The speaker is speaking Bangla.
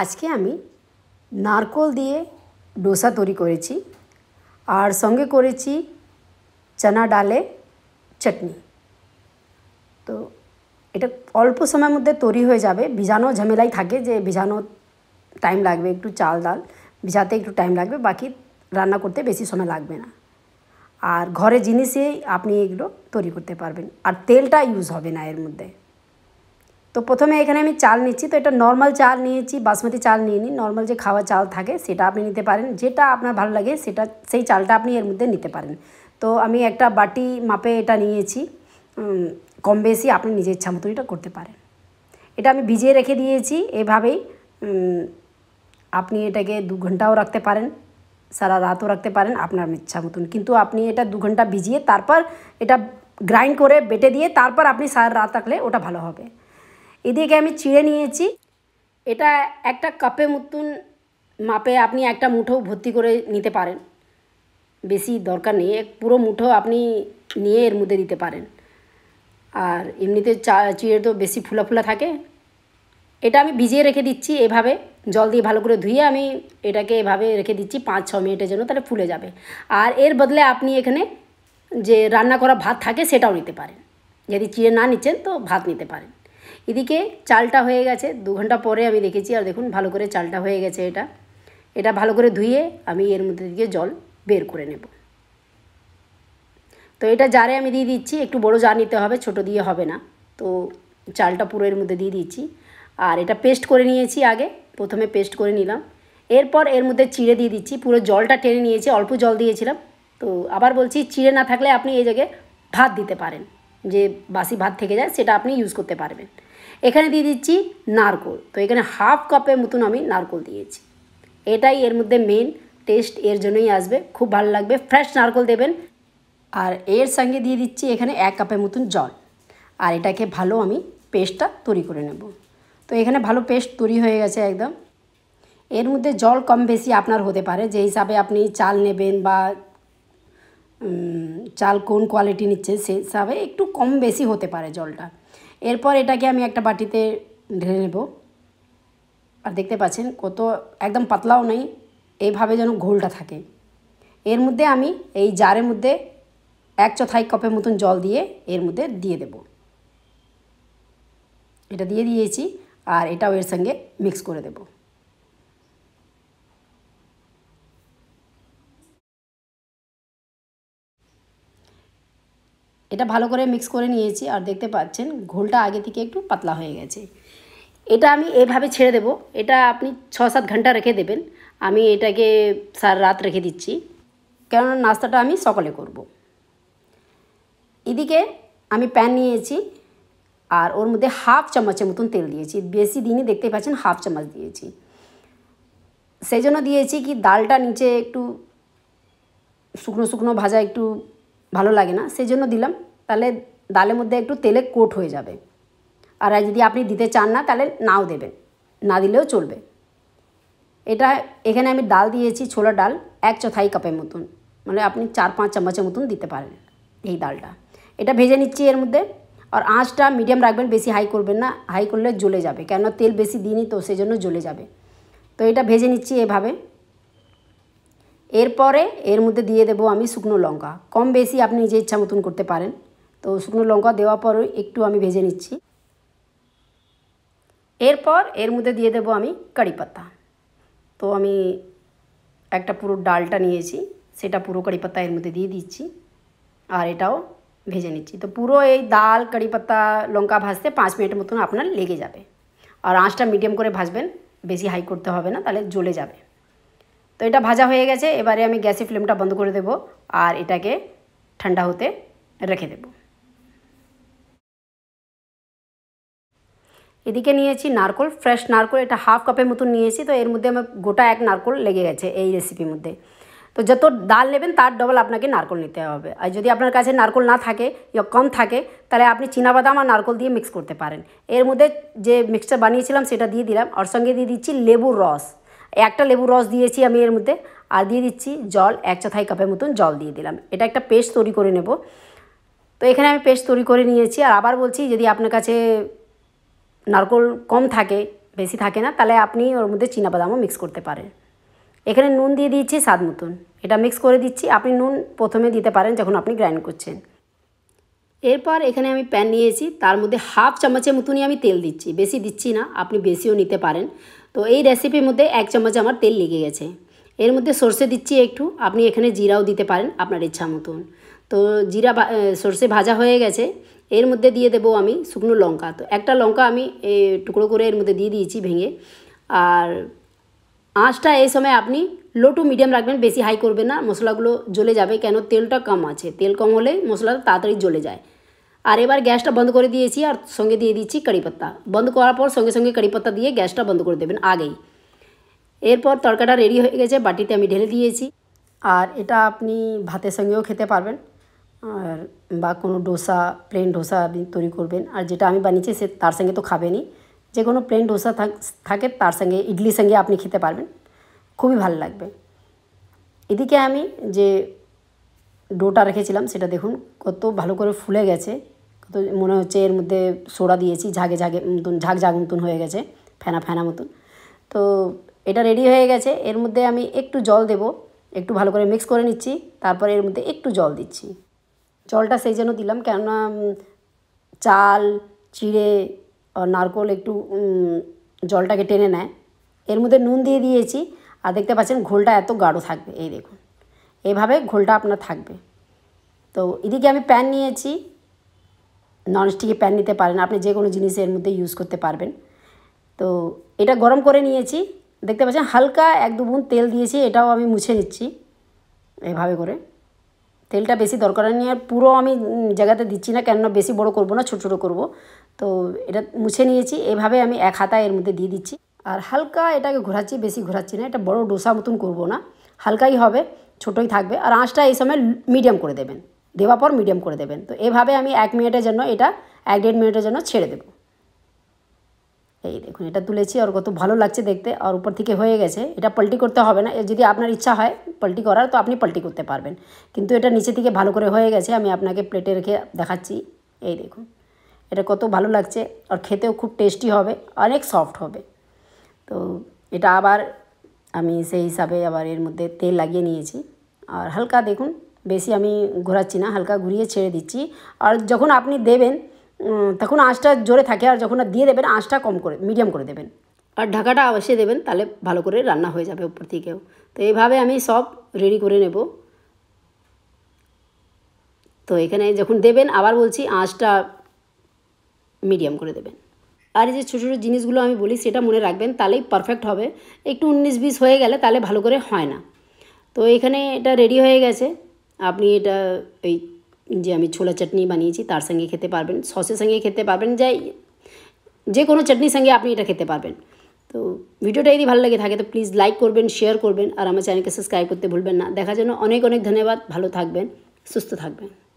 আজকে আমি নারকোল দিয়ে ডোসা তৈরি করেছি আর সঙ্গে করেছি চানা ডালে চাটনি তো এটা অল্প সময়ের মধ্যে তৈরি হয়ে যাবে ভিজানো ঝামেলাই থাকে যে ভিজানো টাইম লাগবে একটু চাল ডাল ভিজাতে একটু টাইম লাগবে বাকি রান্না করতে বেশি সময় লাগবে না আর ঘরে জিনিসেই আপনি এগুলো তৈরি করতে পারবেন আর তেলটা ইউজ হবে না এর মধ্যে তো প্রথমে এখানে আমি চাল নিচ্ছি তো এটা নর্মাল চাল নিয়েছি বাসমতি চাল নিয়ে নিই নর্মাল যে খাওয়া চাল থাকে সেটা আপনি নিতে পারেন যেটা আপনার ভালো লাগে সেটা সেই চালটা আপনি এর মধ্যে নিতে পারেন তো আমি একটা বাটি মাপে এটা নিয়েছি কম বেশি আপনি নিজের ইচ্ছা মতো এটা করতে পারেন এটা আমি ভিজিয়ে রেখে দিয়েছি এভাবেই আপনি এটাকে দু ঘন্টাও রাখতে পারেন সারা রাতও রাখতে পারেন আপনার ইচ্ছা মতন কিন্তু আপনি এটা দু ঘন্টা ভিজিয়ে তারপর এটা গ্রাইন্ড করে বেটে দিয়ে তারপর আপনি সারা রাত রাখলে ওটা ভালো হবে এদিকে আমি চিড়ে নিয়েছি এটা একটা কাপে মতন মাপে আপনি একটা মুঠো ভর্তি করে নিতে পারেন বেশি দরকার নেই পুরো মুঠো আপনি নিয়ে এর মধ্যে দিতে পারেন আর এমনিতে চা চিড়ে তো বেশি ফুলা ফুলা থাকে এটা আমি ভিজিয়ে রেখে দিচ্ছি এভাবে জল দিয়ে ভালো করে ধুয়ে আমি এটাকে এভাবে রেখে দিচ্ছি পাঁচ ছ মিনিটের জন্য তাহলে ফুলে যাবে আর এর বদলে আপনি এখানে যে রান্না করা ভাত থাকে সেটাও নিতে পারেন যদি চিড়ে না নিচ্ছেন তো ভাত নিতে পারেন এদিকে চালটা হয়ে গেছে দু ঘন্টা পরে আমি দেখেছি আর দেখুন ভালো করে চালটা হয়ে গেছে এটা এটা ভালো করে ধুয়ে আমি এর মধ্যে দিয়ে জল বের করে নেব তো এটা জারে আমি দিয়ে দিচ্ছি একটু বড় জার নিতে হবে ছোট দিয়ে হবে না তো চালটা পুরো এর মধ্যে দিয়ে দিচ্ছি আর এটা পেস্ট করে নিয়েছি আগে প্রথমে পেস্ট করে নিলাম এরপর এর মধ্যে চিড়ে দিয়ে দিচ্ছি পুরো জলটা টেনে নিয়েছি অল্প জল দিয়েছিলাম তো আবার বলছি চিড়ে না থাকলে আপনি এই জায়গায় ভাত দিতে পারেন যে বাসি ভাত থেকে যায় সেটা আপনি ইউজ করতে পারবেন এখানে দিয়ে দিচ্ছি নারকোল তো এখানে হাফ কাপের মতন আমি নারকোল দিয়েছি এটাই এর মধ্যে মেন টেস্ট এর জন্যই আসবে খুব ভালো লাগবে ফ্রেশ নারকোল দেবেন আর এর সঙ্গে দিয়ে দিচ্ছি এখানে এক কাপের মতন জল আর এটাকে ভালো আমি পেস্টটা তৈরি করে নেব তো এখানে ভালো পেস্ট তৈরি হয়ে গেছে একদম এর মধ্যে জল কম বেশি আপনার হতে পারে যে হিসাবে আপনি চাল নেবেন বা চাল কোন কোয়ালিটি নিচ্ছে সে হিসাবে একটু কম বেশি হতে পারে জলটা এরপর এটাকে আমি একটা বাটিতে ঢেলে নেব আর দেখতে পাচ্ছেন কত একদম পাতলাও নেই এইভাবে যেন ঘোলটা থাকে এর মধ্যে আমি এই জারের মধ্যে এক চথাই কপের মতন জল দিয়ে এর মধ্যে দিয়ে দেব এটা দিয়ে দিয়েছি আর এটাও এর সঙ্গে মিক্স করে দেবো এটা ভালো করে মিক্স করে নিয়েছি আর দেখতে পাচ্ছেন ঘোলটা আগে থেকে একটু পাতলা হয়ে গেছে এটা আমি এভাবে ছেড়ে দেব এটা আপনি ছ সাত ঘন্টা রেখে দেবেন আমি এটাকে সার রাত রেখে দিচ্ছি কেননা নাস্তাটা আমি সকালে করব। এদিকে আমি প্যান নিয়েছি আর ওর মধ্যে হাফ চামচের মতন তেল দিয়েছি বেশি দিনই দেখতে পাচ্ছেন হাফ চামচ দিয়েছি সেই জন্য দিয়েছি কি ডালটা নিচে একটু শুকনো শুকনো ভাজা একটু ভালো লাগে না সেই জন্য দিলাম তাহলে ডালের মধ্যে একটু তেলে কোট হয়ে যাবে আর যদি আপনি দিতে চান না তাহলে নাও দেবেন না দিলেও চলবে এটা এখানে আমি ডাল দিয়েছি ছোলা ডাল এক চথাই কাপের মতন মানে আপনি চার পাঁচ চামচের মতন দিতে পারেন এই ডালটা এটা ভেজে নিচ্ছি এর মধ্যে আর আঁচটা মিডিয়াম রাখবেন বেশি হাই করবেন না হাই করলে জ্বলে যাবে কেন তেল বেশি দিইনি তো সেই জন্য জ্বলে যাবে তো এটা ভেজে নিচ্ছি এভাবে এরপরে এর মধ্যে দিয়ে দেবো আমি শুকনো লঙ্কা কম বেশি আপনি যে ইচ্ছা মতন করতে পারেন তো শুকনো লঙ্কা দেওয়ার পর একটু আমি ভেজে নিচ্ছি এরপর এর মধ্যে দিয়ে দেবো আমি কারি পাতা তো আমি একটা পুরো ডালটা নিয়েছি সেটা পুরো কারি পাতা এর মধ্যে দিয়ে দিচ্ছি আর এটাও ভেজে নিচ্ছি তো পুরো এই ডাল কারি পাতা লঙ্কা ভাজতে পাঁচ মিনিট মতন আপনার লেগে যাবে আর আঁচটা মিডিয়াম করে ভাজবেন বেশি হাই করতে হবে না তাহলে জ্বলে যাবে তো এটা ভাজা হয়ে গেছে এবারে আমি গ্যাসের ফ্লেমটা বন্ধ করে দেব আর এটাকে ঠান্ডা হতে রেখে দেব এদিকে নিয়েছি নারকোল ফ্রেশ নারকোল এটা হাফ কাপের মতন নিয়েছি তো এর মধ্যে আমার গোটা এক নারকোল লেগে গেছে এই রেসিপির মধ্যে তো যত ডাল নেবেন তার ডবল আপনাকে নারকোল নিতে হবে আর যদি আপনার কাছে নারকোল না থাকে বা কম থাকে তাহলে আপনি বাদাম আর নারকোল দিয়ে মিক্স করতে পারেন এর মধ্যে যে মিক্সচার বানিয়েছিলাম সেটা দিয়ে দিলাম আর সঙ্গে দিয়ে দিচ্ছি লেবুর রস একটা লেবু রস দিয়েছি আমি এর মধ্যে আর দিয়ে দিচ্ছি জল এক চাথাই কাপের মতন জল দিয়ে দিলাম এটা একটা পেস্ট তৈরি করে নেব তো এখানে আমি পেস্ট তৈরি করে নিয়েছি আর আবার বলছি যদি আপনার কাছে নারকোল কম থাকে বেশি থাকে না তাহলে আপনি ওর মধ্যে বাদামও মিক্স করতে পারেন এখানে নুন দিয়ে দিয়েছি স্বাদ মতন এটা মিক্স করে দিচ্ছি আপনি নুন প্রথমে দিতে পারেন যখন আপনি গ্রাইন্ড করছেন এরপর এখানে আমি প্যান নিয়েছি তার মধ্যে হাফ চামচের মতনই আমি তেল দিচ্ছি বেশি দিচ্ছি না আপনি বেশিও নিতে পারেন তো এই রেসিপির মধ্যে এক চামচ আমার তেল লেগে গেছে এর মধ্যে সর্ষে দিচ্ছি একটু আপনি এখানে জিরাও দিতে পারেন আপনার ইচ্ছা মতন তো জিরা সর্ষে ভাজা হয়ে গেছে এর মধ্যে দিয়ে দেবো আমি শুকনো লঙ্কা তো একটা লঙ্কা আমি টুকরো করে এর মধ্যে দিয়ে দিয়েছি ভেঙে আর আঁচটা এই সময় আপনি লো টু মিডিয়াম রাখবেন বেশি হাই করবেন না মশলাগুলো জ্বলে যাবে কেন তেলটা কম আছে তেল কম হলে মশলাটা তাড়াতাড়ি জ্বলে যায় আর এবার গ্যাসটা বন্ধ করে দিয়েছি আর সঙ্গে দিয়ে দিচ্ছি কারি বন্ধ করার পর সঙ্গে সঙ্গে কারি দিয়ে গ্যাসটা বন্ধ করে দেবেন আগেই এরপর তরকাটা রেডি হয়ে গেছে বাটিতে আমি ঢেলে দিয়েছি আর এটা আপনি ভাতের সঙ্গেও খেতে পারবেন আর বা কোনো ডোসা প্লেন ডোসা আপনি তৈরি করবেন আর যেটা আমি বানিয়েছি সে তার সঙ্গে তো খাবেনই যে কোনো প্লেন ডোসা থাকে তার সঙ্গে ইডলি সঙ্গে আপনি খেতে পারবেন খুবই ভালো লাগবে এদিকে আমি যে ডোটা রেখেছিলাম সেটা দেখুন কত ভালো করে ফুলে গেছে কত মনে হচ্ছে এর মধ্যে সোডা দিয়েছি ঝাঁকে ঝাঁকে মতন ঝাঁক ঝাঁক মতন হয়ে গেছে ফেনা ফেনা মতন তো এটা রেডি হয়ে গেছে এর মধ্যে আমি একটু জল দেব একটু ভালো করে মিক্স করে নিচ্ছি তারপরে এর মধ্যে একটু জল দিচ্ছি জলটা সেই জন্য দিলাম কেননা চাল চিড়ে নারকোল একটু জলটাকে টেনে নেয় এর মধ্যে নুন দিয়ে দিয়েছি আর দেখতে পাচ্ছেন ঘোলটা এত গাঢ় থাকবে এই দেখুন এভাবে ঘোলটা আপনার থাকবে তো এদিকে আমি প্যান নিয়েছি ননস্টিকে প্যান নিতে পারেন আপনি যে কোনো জিনিস এর মধ্যে ইউজ করতে পারবেন তো এটা গরম করে নিয়েছি দেখতে পাচ্ছেন হালকা এক দু বুন তেল দিয়েছি এটাও আমি মুছে নিচ্ছি এভাবে করে তেলটা বেশি দরকার নিয়ে পুরো আমি জায়গাতে দিচ্ছি না কেননা বেশি বড় করব না ছোটো ছোটো করবো তো এটা মুছে নিয়েছি এভাবে আমি এক হাতা এর মধ্যে দিয়ে দিচ্ছি আর হালকা এটাকে ঘোরাচ্ছি বেশি ঘোরাচ্ছি না এটা বড় ডোসা মতন করব না হালকাই হবে ছোটোই থাকবে আর আঁচটা এই সময় মিডিয়াম করে দেবেন দেওয়ার পর মিডিয়াম করে দেবেন তো এভাবে আমি এক মিনিটের জন্য এটা এক দেড় মিনিটের জন্য ছেড়ে দেবো এই দেখুন এটা তুলেছি আর কত ভালো লাগছে দেখতে আর উপর থেকে হয়ে গেছে এটা পাল্টি করতে হবে না যদি আপনার ইচ্ছা হয় পাল্টি করার তো আপনি পাল্টি করতে পারবেন কিন্তু এটা নিচে থেকে ভালো করে হয়ে গেছে আমি আপনাকে প্লেটে রেখে দেখাচ্ছি এই দেখুন এটা কত ভালো লাগছে আর খেতেও খুব টেস্টি হবে অনেক সফট হবে তো এটা আবার আমি সেই হিসাবে আবার এর মধ্যে তেল লাগিয়ে নিয়েছি আর হালকা দেখুন বেশি আমি ঘোরাচ্ছি না হালকা ঘুরিয়ে ছেড়ে দিচ্ছি আর যখন আপনি দেবেন তখন আঁচটা জোরে থাকে আর যখন দিয়ে দেবেন আঁচটা কম করে মিডিয়াম করে দেবেন আর ঢাকাটা অবশ্যই দেবেন তাহলে ভালো করে রান্না হয়ে যাবে উপর থেকেও তো এইভাবে আমি সব রেডি করে নেব তো এখানে যখন দেবেন আবার বলছি আঁচটা মিডিয়াম করে দেবেন আর এই যে ছোটো ছোটো জিনিসগুলো আমি বলি সেটা মনে রাখবেন তাহলেই পারফেক্ট হবে একটু উনিশ বিশ হয়ে গেলে তাহলে ভালো করে হয় না তো এখানে এটা রেডি হয়ে গেছে আপনি এটা এই ഇнди അമ്മ छोला चटनी বানিয়েছি তার সঙ্গে খেতে পারবেন সসের সঙ্গে খেতে পারবেন যাই যে কোনো चटनी সঙ্গে আপনি এটা খেতে পারবেন তো ভিডিওটা যদি ভালো লাগে থাকে তো প্লিজ লাইক করবেন শেয়ার করবেন আর আমার চ্যানেলকে সাবস্ক্রাইব করতে ভুলবেন না দেখার জন্য অনেক অনেক ধন্যবাদ ভালো থাকবেন সুস্থ থাকবেন